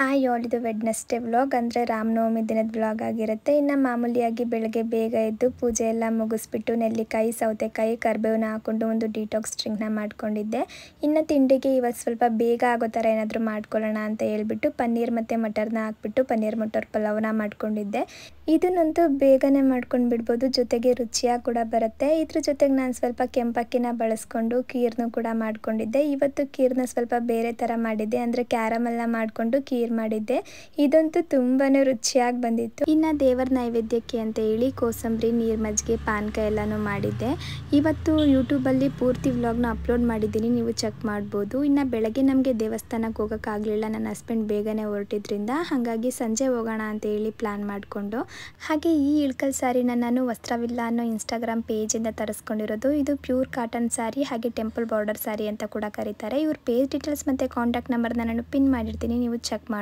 hi ಹೇಳಿದು Wednesday vlog ಅಂದರೆ ರಾಮನವಮಿ ದಿನದ vlog ಆಗಿರುತ್ತೆ ಇನ್ನು ಮಾಮೂಲಿಯಾಗಿ ಬೆಳಗ್ಗೆ ಬೇಗ ಎದ್ದು ಪೂಜೆ ಎಲ್ಲ ಮುಗಿಸ್ಬಿಟ್ಟು ನೆಲ್ಲಿಕಾಯಿ ಸೌತೆಕಾಯಿ ಕರ್ಬೇವನ್ನ ಹಾಕೊಂಡು ಒಂದು ಡಿಟಾಕ್ಸ್ ಡ್ರಿಂಕ್ನ ಮಾಡ್ಕೊಂಡಿದ್ದೆ ಇನ್ನು ತಿಂಡಿಗೆ ಇವತ್ತು ಸ್ವಲ್ಪ ಬೇಗ ಆಗೋ ಥರ ಏನಾದರೂ ಮಾಡ್ಕೊಳ್ಳೋಣ ಅಂತ ಹೇಳ್ಬಿಟ್ಟು ಪನ್ನೀರ್ ಮತ್ತು ಮಟರ್ನ ಹಾಕ್ಬಿಟ್ಟು ಪನ್ನೀರ್ ಮಟರ್ ಪಲಾವ್ನ ಮಾಡ್ಕೊಂಡಿದ್ದೆ ಇದನ್ನಂತೂ ಬೇಗನೆ ಮಾಡ್ಕೊಂಡು ಬಿಡ್ಬೋದು ಜೊತೆಗೆ ರುಚಿಯಾಗಿ ಕೂಡ ಬರುತ್ತೆ ಇದ್ರ ಜೊತೆಗೆ ನಾನು ಸ್ವಲ್ಪ ಕೆಂಪಕ್ಕಿನ ಬಳಸ್ಕೊಂಡು ಕೀರ್ನು ಕೂಡ ಮಾಡ್ಕೊಂಡಿದ್ದೆ ಇವತ್ತು ಕೀರ್ನ ಸ್ವಲ್ಪ ಬೇರೆ ಥರ ಮಾಡಿದ್ದೆ ಅಂದರೆ ಕ್ಯಾರಮಲ್ನ ಮಾಡಿಕೊಂಡು ಕೀರ್ ಮಾಡಿದ್ದೆ ಇದಂತೂ ತುಂಬಾ ರುಚಿಯಾಗಿ ಬಂದಿತ್ತು ಇನ್ನು ದೇವರ ನೈವೇದ್ಯಕ್ಕೆ ಅಂತ ಹೇಳಿ ಕೋಸಂಬರಿ ನೀರು ಮಜ್ಜಿಗೆ ಪಾನಕ ಎಲ್ಲನೂ ಮಾಡಿದ್ದೆ ಇವತ್ತು ಯೂಟ್ಯೂಬಲ್ಲಿ ಪೂರ್ತಿ ವ್ಲಾಗ್ನ ಅಪ್ಲೋಡ್ ಮಾಡಿದ್ದೀನಿ ನೀವು ಚೆಕ್ ಮಾಡ್ಬೋದು ಇನ್ನು ಬೆಳಗ್ಗೆ ನಮಗೆ ದೇವಸ್ಥಾನಕ್ಕೆ ಹೋಗೋಕ್ಕಾಗಲಿಲ್ಲ ನನ್ನ ಹಸ್ಬೆಂಡ್ ಬೇಗನೆ ಹೊರಟಿದ್ರಿಂದ ಹಾಗಾಗಿ ಸಂಜೆ ಹೋಗೋಣ ಅಂತ ಹೇಳಿ ಪ್ಲಾನ್ ಮಾಡಿಕೊಂಡು ಹಾಗೆ ಈ ಇಳ್ಕಲ್ ಸಾರಿ ನಾನು ವಸ್ತ್ರವಿಲ್ಲ ಅನ್ನೋ ಇನ್ಸ್ಟಾಗ್ರಾಮ್ ಪೇಜಿಂದ ತರಿಸ್ಕೊಂಡಿರೋದು ಇದು ಪ್ಯೂರ್ ಕಾಟನ್ ಸಾರಿ ಹಾಗೆ ಟೆಂಪಲ್ ಬಾರ್ಡರ್ ಸಾರಿ ಅಂತ ಕೂಡ ಕರೀತಾರೆ ಇವ್ರ ಪೇಜ್ ಡೀಟೇಲ್ಸ್ ಮತ್ತು ಕಾಂಟ್ಯಾಕ್ಟ್ ನಂಬರ್ನ ನಾನು ಪಿನ್ ಮಾಡಿರ್ತೀನಿ ನೀವು ಚೆಕ್ ಮಾಡಿ